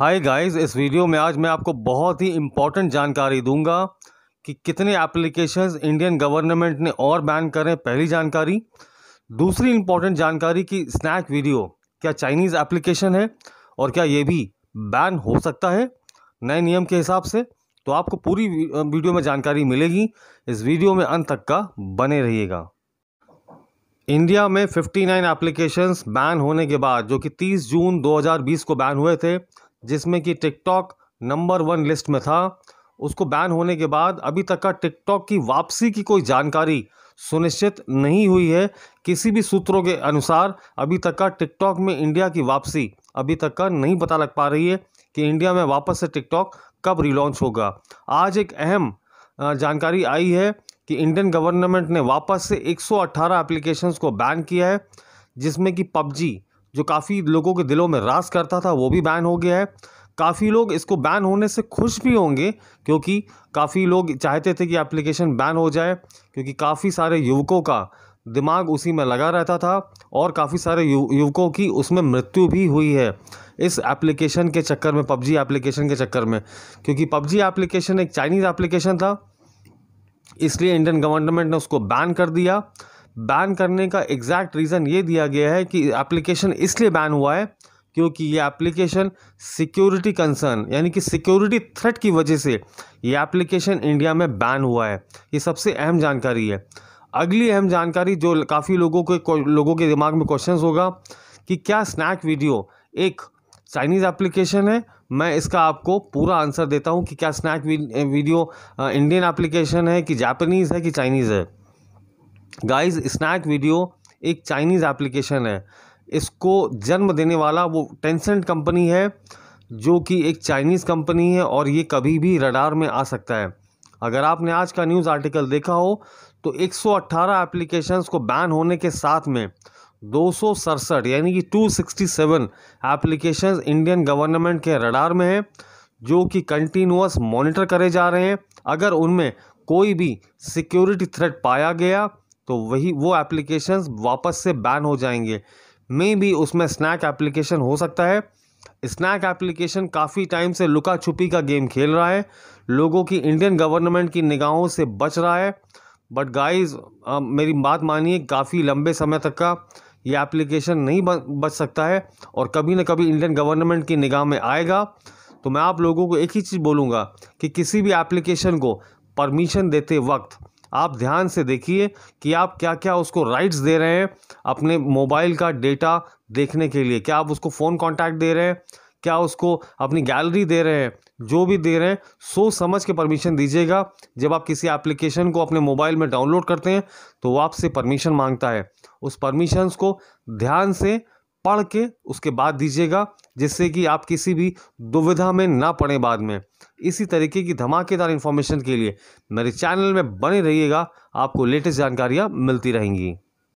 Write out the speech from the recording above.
hi guys इस video में आज मैं आपको बहुत ही इम्पोर्टेंट जानकारी दूंगा कि कितने एप्लीकेशंस इंडियन गवर्नमेंट ने और बैन करें पहली जानकारी दूसरी इम्पोर्टेंट जानकारी कि स्नैक वीडियो क्या चाइनीज़ एप्लीकेशन है और क्या ये भी बैन हो सकता है नए नियम के हिसाब से तो आपको पूरी वीडियो में जानकारी मिलेगी इस वीडियो में अंत तक का बने रहिएगा इंडिया में 59 एप्लीकेशंस बैन होने के बाद जो कि 30 जून 2020 को बैन हुए थे जिसमें कि टिकटॉक नंबर वन लिस्ट में था उसको बैन होने के बाद अभी तक का टिकटॉक की वापसी की कोई जानकारी सुनिश्चित नहीं हुई है किसी भी सूत्रों के अनुसार अभी तक का टिकटॉक में इंडिया की वापसी अभी तक का नहीं पता लग पा रही है कि इंडिया में वापस से टिकटॉक कब रिलॉन्च होगा आज एक अहम जानकारी आई है कि इंडियन गवर्नमेंट ने वापस से 118 एप्लीकेशंस को बैन किया है जिसमें कि पबजी जो काफ़ी लोगों के दिलों में रास करता था वो भी बैन हो गया है काफ़ी लोग इसको बैन होने से खुश भी होंगे क्योंकि काफ़ी लोग चाहते थे कि एप्लीकेशन बैन हो जाए क्योंकि काफ़ी सारे युवकों का दिमाग उसी में लगा रहता था और काफ़ी सारे यु, युवकों की उसमें मृत्यु भी हुई है इस एप्लीकेशन के चक्कर में पबजी एप्लीकेशन के चक्कर में क्योंकि पबजी एप्लीकेशन एक चाइनीज़ एप्लीकेशन था इसलिए इंडियन गवर्नमेंट ने उसको बैन कर दिया बैन करने का एग्जैक्ट रीज़न ये दिया गया है कि एप्लीकेशन इसलिए बैन हुआ है क्योंकि ये एप्लीकेशन सिक्योरिटी कंसर्न यानी कि सिक्योरिटी थ्रेट की वजह से ये एप्लीकेशन इंडिया में बैन हुआ है ये सबसे अहम जानकारी है अगली अहम जानकारी जो काफ़ी लोगों के लोगों के दिमाग में क्वेश्चन होगा कि क्या स्नैक वीडियो एक चाइनीज़ एप्लीकेशन है मैं इसका आपको पूरा आंसर देता हूँ कि क्या स्नैक वीडियो इंडियन एप्लीकेशन है कि जापानीज़ है कि चाइनीज़ है गाइस स्नैक वीडियो एक चाइनीज़ एप्लीकेशन है इसको जन्म देने वाला वो टेंसेंट कंपनी है जो कि एक चाइनीज़ कंपनी है और ये कभी भी रडार में आ सकता है अगर आपने आज का न्यूज़ आर्टिकल देखा हो तो 118 एप्लीकेशंस को बैन होने के साथ में दो यानी कि 267 एप्लीकेशंस इंडियन गवर्नमेंट के रडार में हैं जो कि कंटिन्यूस मॉनिटर करे जा रहे हैं अगर उनमें कोई भी सिक्योरिटी थ्रेट पाया गया तो वही वो एप्लीकेशंस वापस से बैन हो जाएंगे मे भी उसमें स्नैक एप्लीकेशन हो सकता है स्नैक एप्लीकेशन काफ़ी टाइम से लुका छुपी का गेम खेल रहा है लोगों की इंडियन गवर्नमेंट की निगाहों से बच रहा है बट गाइस मेरी बात मानिए काफ़ी लंबे समय तक का ये एप्लीकेशन नहीं बच सकता है और कभी ना कभी इंडियन गवर्नमेंट की निगाह में आएगा तो मैं आप लोगों को एक ही चीज़ बोलूँगा कि किसी भी एप्लीकेशन को परमिशन देते वक्त आप ध्यान से देखिए कि आप क्या क्या उसको राइट्स दे रहे हैं अपने मोबाइल का डेटा देखने के लिए क्या आप उसको फ़ोन कॉन्टैक्ट दे रहे हैं क्या उसको अपनी गैलरी दे रहे हैं जो भी दे रहे हैं सोच समझ के परमिशन दीजिएगा जब आप किसी एप्लीकेशन को अपने मोबाइल में डाउनलोड करते हैं तो वो आपसे परमिशन मांगता है उस परमिशंस को ध्यान से पढ़ के उसके बाद दीजिएगा जिससे कि आप किसी भी दुविधा में ना पड़े बाद में इसी तरीके की धमाकेदार इन्फॉर्मेशन के लिए मेरे चैनल में बने रहिएगा आपको लेटेस्ट जानकारियाँ मिलती रहेंगी